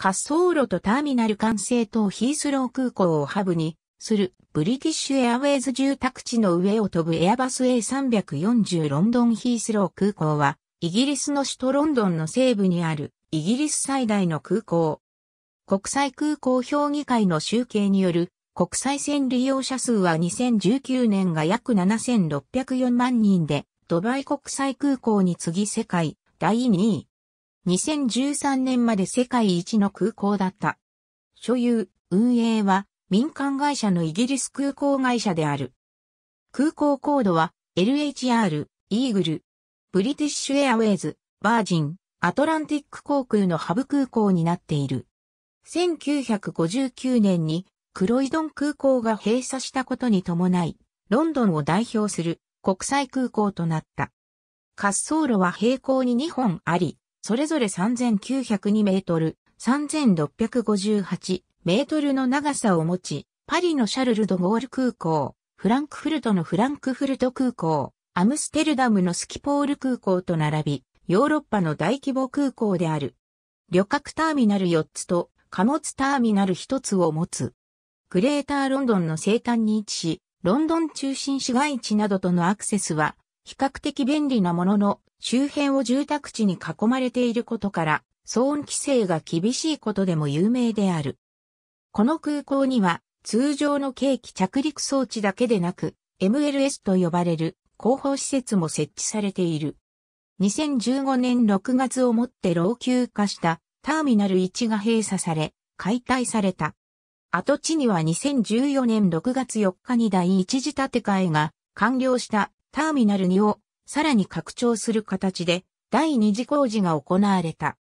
滑走路とターミナル完成等ヒースロー空港をハブにするブリティッシュエアウェイズ住宅地の上を飛ぶエアバス A340 ロンドンヒースロー空港はイギリスの首都ロンドンの西部にあるイギリス最大の空港。国際空港評議会の集計による国際線利用者数は2019年が約7604万人でドバイ国際空港に次ぎ世界第2位。2013年まで世界一の空港だった。所有、運営は民間会社のイギリス空港会社である。空港コードは LHR、イーグル、ブリティッシュエアウェイズ、バージン、アトランティック航空のハブ空港になっている。1959年にクロイドン空港が閉鎖したことに伴い、ロンドンを代表する国際空港となった。滑走路は平行に2本あり、それぞれ3902メートル、3658メートルの長さを持ち、パリのシャルル・ド・ゴール空港、フランクフルトのフランクフルト空港、アムステルダムのスキポール空港と並び、ヨーロッパの大規模空港である。旅客ターミナル4つと貨物ターミナル1つを持つ。グレーターロンドンの西端に位置し、ロンドン中心市街地などとのアクセスは比較的便利なものの、周辺を住宅地に囲まれていることから、騒音規制が厳しいことでも有名である。この空港には、通常の軽機着陸装置だけでなく、MLS と呼ばれる広報施設も設置されている。2015年6月をもって老朽化したターミナル1が閉鎖され、解体された。跡地には2014年6月4日に第一次建て替えが完了したターミナル2をさらに拡張する形で第二次工事が行われた。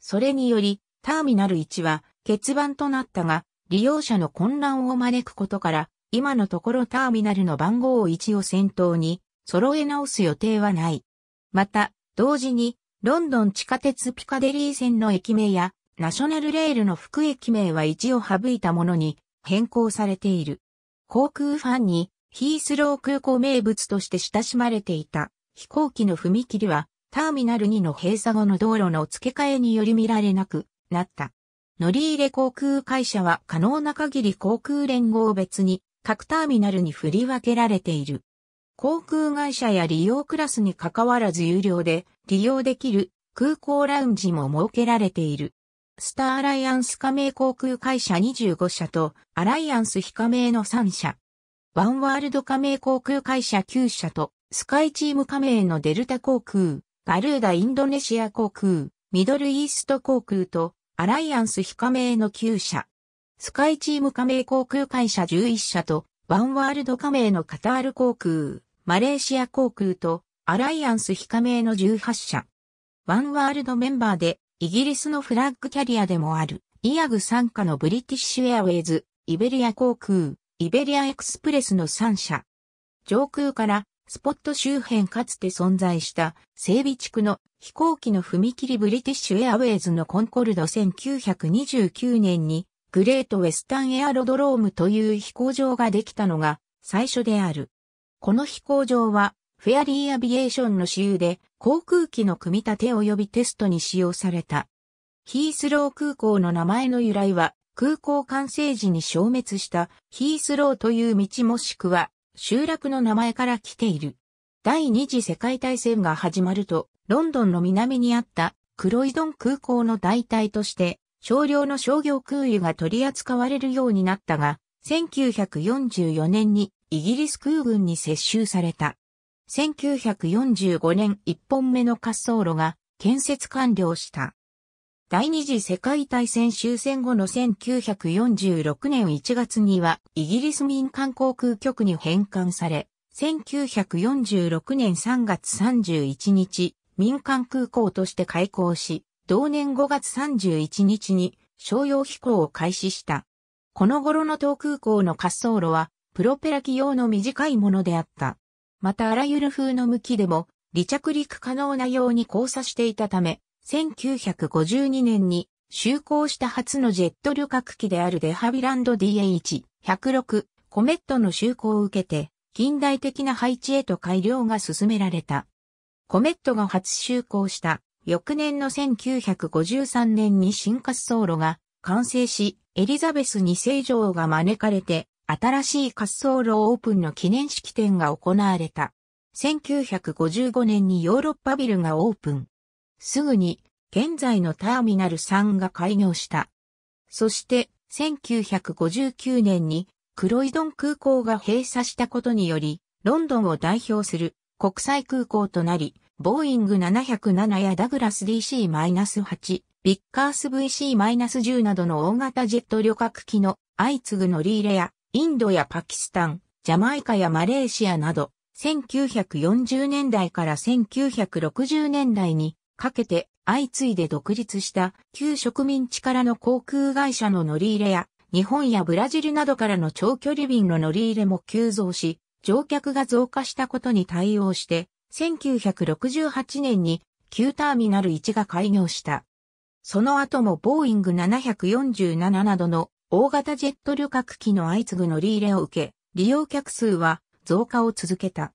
それにより、ターミナル1は欠番となったが、利用者の混乱を招くことから、今のところターミナルの番号を1を先頭に揃え直す予定はない。また、同時に、ロンドン地下鉄ピカデリー線の駅名や、ナショナルレールの副駅名は1を省いたものに変更されている。航空ファンにヒースロー空港名物として親しまれていた飛行機の踏切はターミナル2の閉鎖後の道路の付け替えにより見られなくなった。乗り入れ航空会社は可能な限り航空連合別に各ターミナルに振り分けられている。航空会社や利用クラスに関わらず有料で利用できる空港ラウンジも設けられている。スターアライアンス加盟航空会社25社とアライアンス非加盟の3社、ワンワールド加盟航空会社9社と、スカイチーム加盟のデルタ航空、ガルーダインドネシア航空、ミドルイースト航空と、アライアンス非加盟の9社。スカイチーム加盟航空会社11社と、ワンワールド加盟のカタール航空、マレーシア航空と、アライアンス非加盟の18社。ワンワールドメンバーで、イギリスのフラッグキャリアでもある、イアグ参加のブリティッシュエアウェイズ、イベリア航空、イベリアエクスプレスの3社。上空からスポット周辺かつて存在した整備地区の飛行機の踏切ブリティッシュエアウェイズのコンコルド1929年にグレートウェスタンエアロドロームという飛行場ができたのが最初である。この飛行場はフェアリーアビエーションの私有で航空機の組み立て及びテストに使用された。ヒースロー空港の名前の由来は空港完成時に消滅したヒースローという道もしくは集落の名前から来ている。第二次世界大戦が始まると、ロンドンの南にあったクロイドン空港の代替として、少量の商業空輸が取り扱われるようになったが、1944年にイギリス空軍に接収された。1945年1本目の滑走路が建設完了した。第二次世界大戦終戦後の1946年1月にはイギリス民間航空局に返還され、1946年3月31日、民間空港として開港し、同年5月31日に商用飛行を開始した。この頃の東空港の滑走路は、プロペラ機用の短いものであった。またあらゆる風の向きでも、離着陸可能なように交差していたため、1952年に就航した初のジェット旅客機であるデハビランド DH106 コメットの就航を受けて近代的な配置へと改良が進められた。コメットが初就航した翌年の1953年に新滑走路が完成し、エリザベス2世女王が招かれて、新しい滑走路オープンの記念式典が行われた。1955年にヨーロッパビルがオープン。すぐに現在のターミナル3が開業した。そして1959年にクロイドン空港が閉鎖したことにより、ロンドンを代表する国際空港となり、ボーイング707やダグラス DC-8、ビッカース VC-10 などの大型ジェット旅客機の相次ぐ乗り入れや、インドやパキスタン、ジャマイカやマレーシアなど、1940年代から1960年代にかけて相次いで独立した旧植民地からの航空会社の乗り入れや日本やブラジルなどからの長距離便の乗り入れも急増し、乗客が増加したことに対応して、1968年に旧ターミナル1が開業した。その後もボーイング747などの大型ジェット旅客機の相次ぐ乗り入れを受け、利用客数は増加を続けた。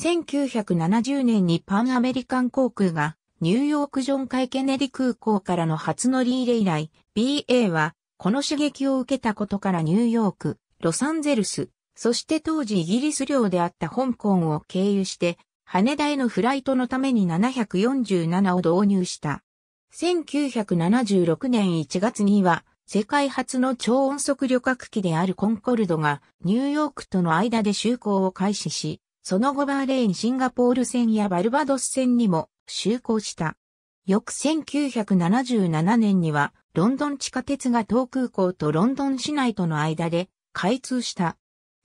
1970年にパンアメリカン航空がニューヨークジョン・カイ・ケネディ空港からの初乗り入れ以来、BA は、この刺激を受けたことからニューヨーク、ロサンゼルス、そして当時イギリス領であった香港を経由して、羽田へのフライトのために747を導入した。1976年1月には、世界初の超音速旅客機であるコンコルドがニューヨークとの間で就航を開始し、その後バーレーン・シンガポール線やバルバドス線にも就航した。翌1977年には、ロンドン地下鉄が東空港とロンドン市内との間で開通した。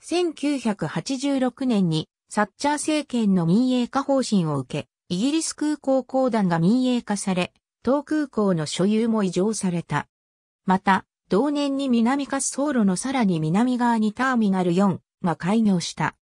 1986年に、サッチャー政権の民営化方針を受け、イギリス空港公団が民営化され、東空港の所有も移譲された。また、同年に南滑走路のさらに南側にターミナル4が開業した。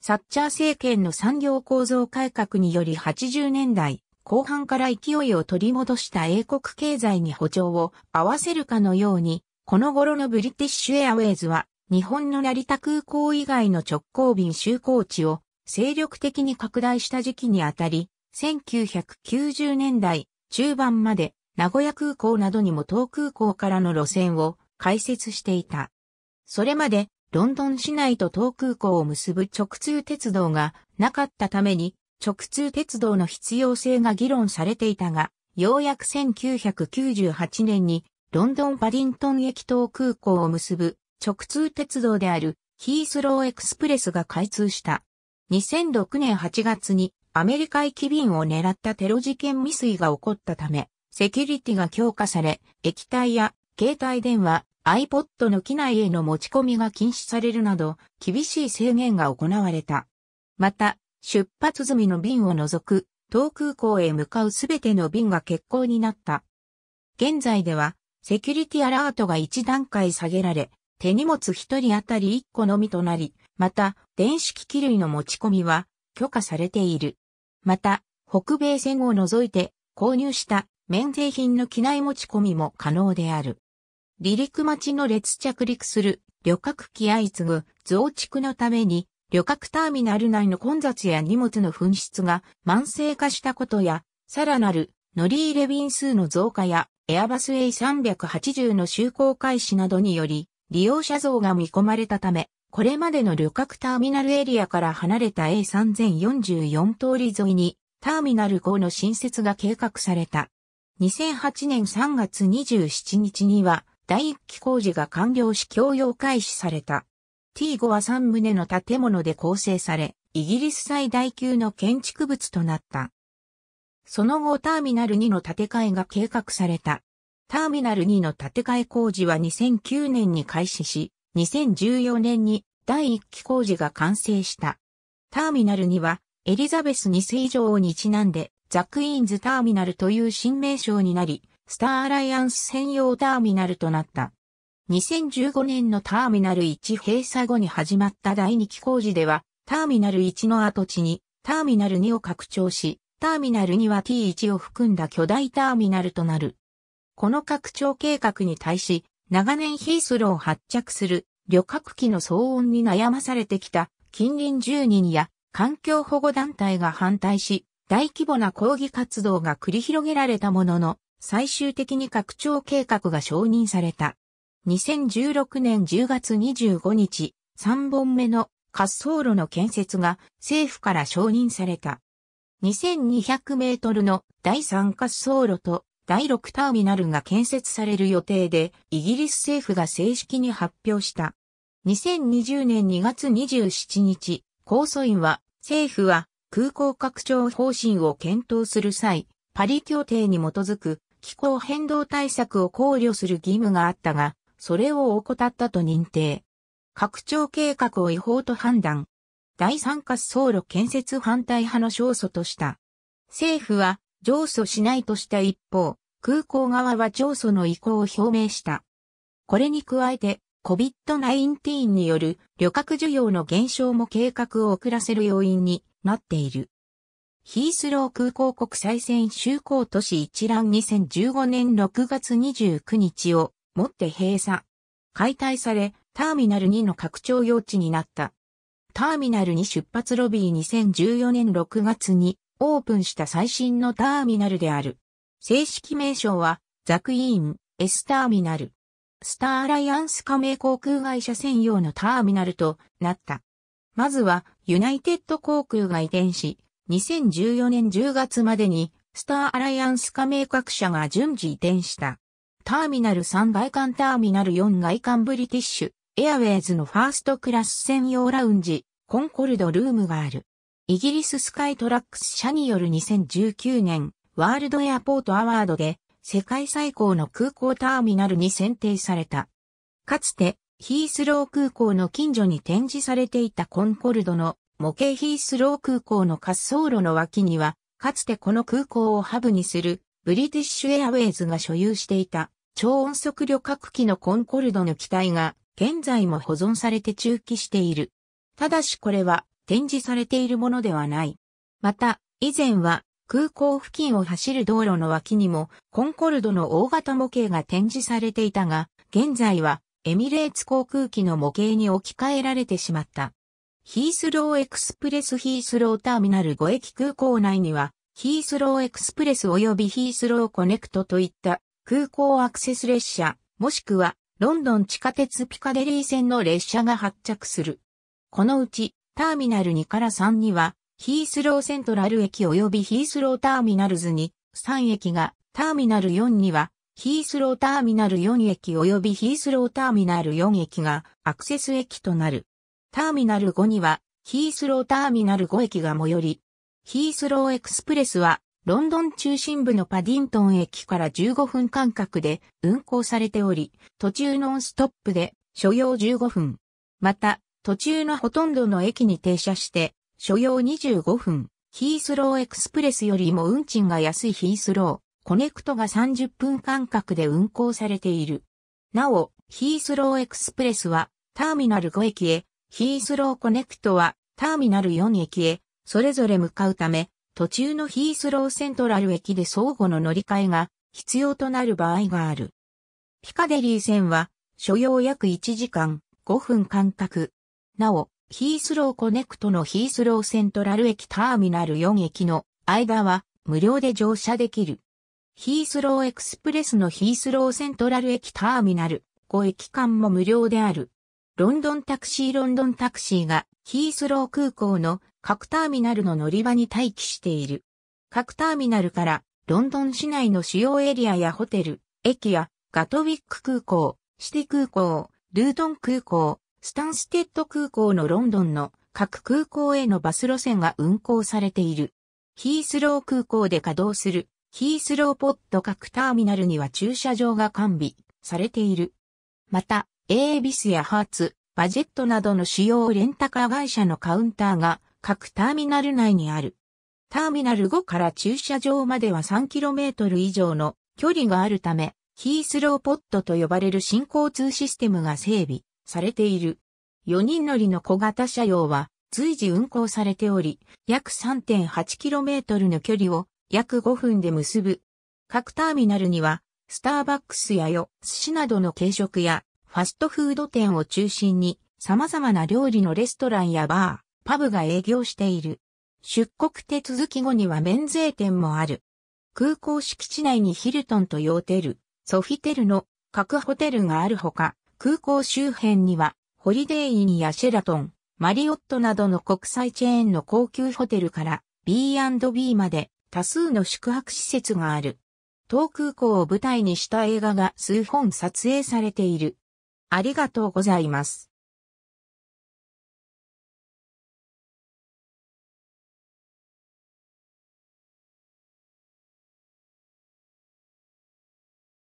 サッチャー政権の産業構造改革により80年代後半から勢いを取り戻した英国経済に補助を合わせるかのように、この頃のブリティッシュエアウェイズは日本の成田空港以外の直行便就航地を精力的に拡大した時期にあたり、1990年代中盤まで名古屋空港などにも東空港からの路線を開設していた。それまでロンドン市内と東空港を結ぶ直通鉄道がなかったために、直通鉄道の必要性が議論されていたが、ようやく1998年にロンドンパディントン駅東空港を結ぶ直通鉄道であるヒースローエクスプレスが開通した。2006年8月にアメリカ駅便を狙ったテロ事件未遂が起こったため、セキュリティが強化され、液体や携帯電話、iPod の機内への持ち込みが禁止されるなど、厳しい制限が行われた。また、出発済みの便を除く、東空港へ向かうすべての便が欠航になった。現在では、セキュリティアラートが1段階下げられ、手荷物1人当たり1個のみとなり、また、電子機器類の持ち込みは許可されている。また、北米線を除いて購入した免税品の機内持ち込みも可能である。離陸待ちの列着陸する旅客機相次ぐ増築のために旅客ターミナル内の混雑や荷物の紛失が慢性化したことや、さらなる乗り入れ便数の増加やエアバス A380 の就航開始などにより利用者増が見込まれたため、これまでの旅客ターミナルエリアから離れた A3044 通り沿いにターミナル5の新設が計画された。2008年3月27日には第1期工事が完了し供用開始された。T5 は3棟の建物で構成され、イギリス最大級の建築物となった。その後ターミナル2の建て替えが計画された。ターミナル2の建て替え工事は2009年に開始し、2014年に第1期工事が完成した。ターミナル2はエリザベス2世以上にちなんでザ・クイーンズターミナルという新名称になり、スターアライアンス専用ターミナルとなった。2015年のターミナル1閉鎖後に始まった第2期工事では、ターミナル1の跡地に、ターミナル2を拡張し、ターミナル2は T1 を含んだ巨大ターミナルとなる。この拡張計画に対し、長年ヒースローを発着する旅客機の騒音に悩まされてきた近隣住人や環境保護団体が反対し、大規模な抗議活動が繰り広げられたものの、最終的に拡張計画が承認された。2016年10月25日、3本目の滑走路の建設が政府から承認された。2200メートルの第3滑走路と第6ターミナルが建設される予定で、イギリス政府が正式に発表した。2020年2月27日、高訴院は、政府は空港拡張方針を検討する際、パリ協定に基づく気候変動対策を考慮する義務があったが、それを怠ったと認定。拡張計画を違法と判断。第三滑走路建設反対派の勝訴とした。政府は上訴しないとした一方、空港側は上訴の意向を表明した。これに加えて、COVID-19 による旅客需要の減少も計画を遅らせる要因になっている。ヒースロー空港国際線就航都市一覧2015年6月29日をもって閉鎖。解体され、ターミナル2の拡張用地になった。ターミナル2出発ロビー2014年6月にオープンした最新のターミナルである。正式名称はザクイーン S ターミナル。スターアライアンス加盟航空会社専用のターミナルとなった。まずはユナイテッド航空が移転し、2014年10月までに、スターアライアンス加盟各社が順次移転した。ターミナル3外観ターミナル4外観ブリティッシュ、エアウェイズのファーストクラス専用ラウンジ、コンコルドルームがある。イギリススカイトラックス社による2019年、ワールドエアポートアワードで、世界最高の空港ターミナルに選定された。かつて、ヒースロー空港の近所に展示されていたコンコルドの模型ヒースロー空港の滑走路の脇には、かつてこの空港をハブにするブリティッシュエアウェイズが所有していた超音速旅客機のコンコルドの機体が現在も保存されて中期している。ただしこれは展示されているものではない。また、以前は空港付近を走る道路の脇にもコンコルドの大型模型が展示されていたが、現在はエミレーツ航空機の模型に置き換えられてしまった。ヒースローエクスプレスヒースローターミナル5駅空港内には、ヒースローエクスプレス及びヒースローコネクトといった空港アクセス列車、もしくはロンドン地下鉄ピカデリー線の列車が発着する。このうち、ターミナル2から3には、ヒースローセントラル駅及びヒースローターミナルズに、3駅が、ターミナル4には、ヒースローターミナル4駅及びヒースローターミナル4駅がアクセス駅となる。ターミナル5には、ヒースローターミナル5駅が最寄り。ヒースローエクスプレスは、ロンドン中心部のパディントン駅から15分間隔で運行されており、途中ノンストップで所要15分。また、途中のほとんどの駅に停車して、所要25分。ヒースローエクスプレスよりも運賃が安いヒースロー、コネクトが30分間隔で運行されている。なお、ヒースローエクスプレスは、ターミナル5駅へヒースローコネクトは、ターミナル4駅へ、それぞれ向かうため、途中のヒースローセントラル駅で相互の乗り換えが必要となる場合がある。ピカデリー線は、所要約1時間5分間隔。なお、ヒースローコネクトのヒースローセントラル駅ターミナル4駅の間は無料で乗車できる。ヒースローエクスプレスのヒースローセントラル駅ターミナル5駅間も無料である。ロンドンタクシーロンドンタクシーがヒースロー空港の各ターミナルの乗り場に待機している。各ターミナルからロンドン市内の主要エリアやホテル、駅やガトウィック空港、シティ空港、ルートン空港、スタンステッド空港のロンドンの各空港へのバス路線が運行されている。ヒースロー空港で稼働するヒースローポッド各ターミナルには駐車場が完備されている。また、エービスやハーツ、バジェットなどの主要レンタカー会社のカウンターが各ターミナル内にある。ターミナル5から駐車場までは 3km 以上の距離があるため、ヒースローポットと呼ばれる新交通システムが整備されている。4人乗りの小型車両は随時運行されており、約 3.8km の距離を約5分で結ぶ。各ターミナルには、スターバックスやヨ、寿司などの軽食やファストフード店を中心に様々な料理のレストランやバー、パブが営業している。出国手続き後には免税店もある。空港敷地内にヒルトンとヨーテル、ソフィテルの各ホテルがあるほか、空港周辺にはホリデーインやシェラトン、マリオットなどの国際チェーンの高級ホテルから B&B まで多数の宿泊施設がある。東空港を舞台にした映画が数本撮影されている。ありがとうございます。